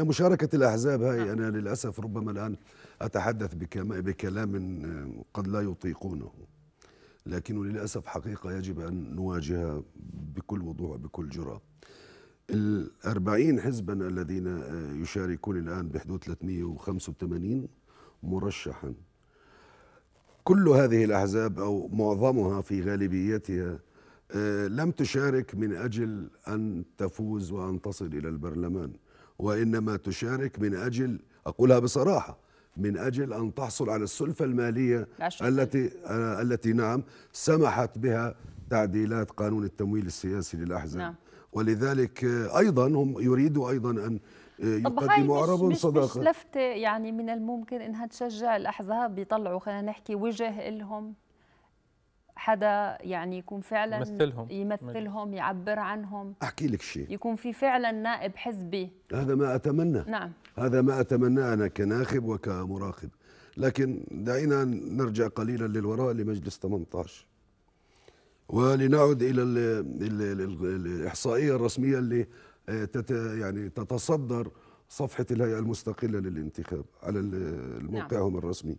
يعني مشاركة الأحزاب هاي نعم. أنا للأسف ربما الآن أتحدث بكلام آه، قد لا يطيقونه لكنه للأسف حقيقة يجب أن نواجهها بكل وضوح وبكل جرأة الأربعين حزبا الذين آه، يشاركون الآن بحدود 385 مرشحا كل هذه الأحزاب أو معظمها في غالبيتها آه، لم تشارك من أجل أن تفوز وأن تصل إلى البرلمان وإنما تشارك من أجل أقولها بصراحة من أجل أن تحصل على السلفة المالية التي آه التي نعم سمحت بها تعديلات قانون التمويل السياسي للأحزاب نعم. ولذلك آه، أيضا هم يريدوا أيضا أن آه، يقدموا عربا صداقة مش لفتة يعني من الممكن أنها تشجع الأحزاب يطلعوا خلينا نحكي وجه لهم حدا يعني يكون فعلا يمثلهم يمثلهم يعبر عنهم احكي لك شيء يكون في فعلا نائب حزبي هذا ما اتمنى نعم هذا ما اتمنى انا كناخب وكمراقب لكن دعينا نرجع قليلا للوراء لمجلس 18 ولنعد الى الاحصائيه الرسميه اللي آه، يعني تتصدر صفحه الهيئه المستقله للانتخاب على نعم. موقعهم نعم. الرسمي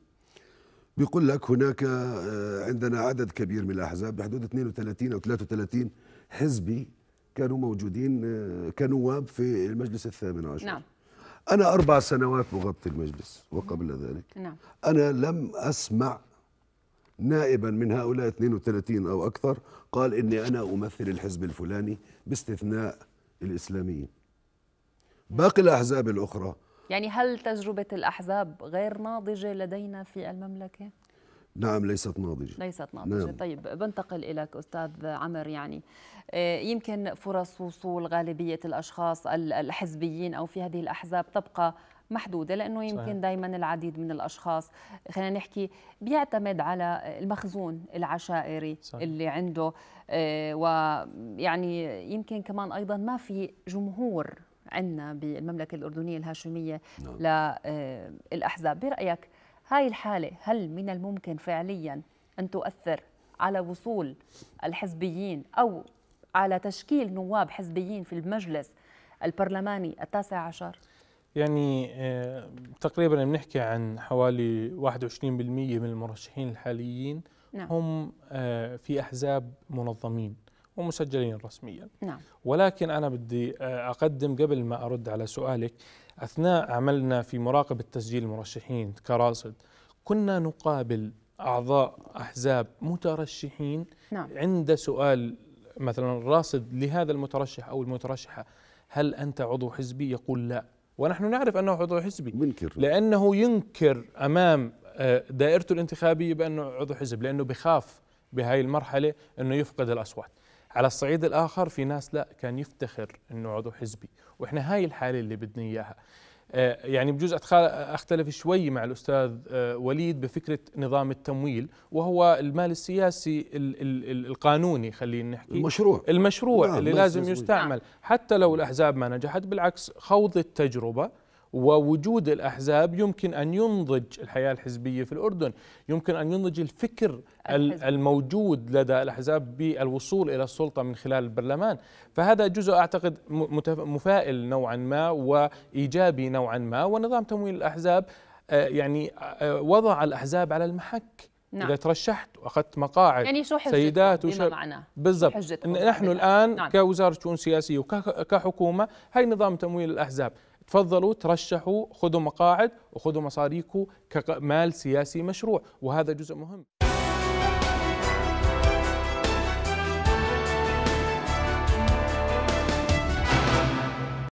بيقول لك هناك آه، عندنا عدد كبير من الأحزاب بحدود 32 أو 33 حزبي كانوا موجودين آه، كنواب في المجلس الثامن عشر نعم أنا أربع سنوات مغطي المجلس وقبل ذلك نعم أنا لم أسمع نائبا من هؤلاء 32 أو أكثر قال إني أنا أمثل الحزب الفلاني باستثناء الإسلاميين باقي الأحزاب الأخرى يعني هل تجربة الأحزاب غير ناضجة لدينا في المملكة؟ نعم ليست ناضجة ليست ناضجة نعم. طيب بنتقل إليك أستاذ عمر يعني آه، يمكن فرص وصول غالبية الأشخاص الحزبيين أو في هذه الأحزاب تبقى محدودة لأنه يمكن دائما العديد من الأشخاص خلينا نحكي بيعتمد على المخزون العشائري صحيح. اللي عنده آه، ويعني يمكن كمان أيضا ما في جمهور عندنا بالمملكة الأردنية الهاشمية نعم. للأحزاب آه، برأيك هاي الحالة هل من الممكن فعليا أن تؤثر على وصول الحزبيين أو على تشكيل نواب حزبيين في المجلس البرلماني التاسع عشر؟ يعني آه، تقريبا بنحكي عن حوالي 21% من المرشحين الحاليين نعم. هم آه، في أحزاب منظمين ومسجلين رسميا نعم. ولكن أنا بدي آه، أقدم قبل ما أرد على سؤالك أثناء عملنا في مراقبة تسجيل المرشحين كراصد كنا نقابل أعضاء أحزاب مترشحين نعم. عند سؤال مثلا الراصد لهذا المترشح أو المترشحة هل أنت عضو حزبي يقول لا ونحن نعرف أنه عضو حزبي منكر. لأنه ينكر أمام آه، دائرته الانتخابية بأنه عضو حزب لأنه بخاف بهذه المرحلة أنه يفقد الأصوات على الصعيد الآخر في ناس لا كان يفتخر أنه عضو حزبي وإحنا هاي الحالة اللي بدنا إياها آه، يعني بجوز اختلف شوي مع الاستاذ آه، وليد بفكره نظام التمويل وهو المال السياسي القانوني خلينا نحكي المشروع المشروع نعم اللي لازم يستعمل حتى لو الاحزاب ما نجحت بالعكس خوض التجربه ووجود الأحزاب يمكن أن ينضج الحياة الحزبية في الأردن يمكن أن ينضج الفكر الحزب. الموجود لدى الأحزاب بالوصول إلى السلطة من خلال البرلمان فهذا جزء أعتقد مفائل نوعا ما وإيجابي نوعا ما ونظام تمويل الأحزاب آه، يعني آه، وضع الأحزاب على المحك نعم. إذا ترشحت وأخذت مقاعد يعني شو سيدات وش بالضبط نحن الآن نعم. كوزارة شؤون سياسية وكحكومة هي نظام تمويل الأحزاب تفضلوا ترشحوا خذوا مقاعد وخذوا مصاريكم كمال سياسي مشروع وهذا جزء مهم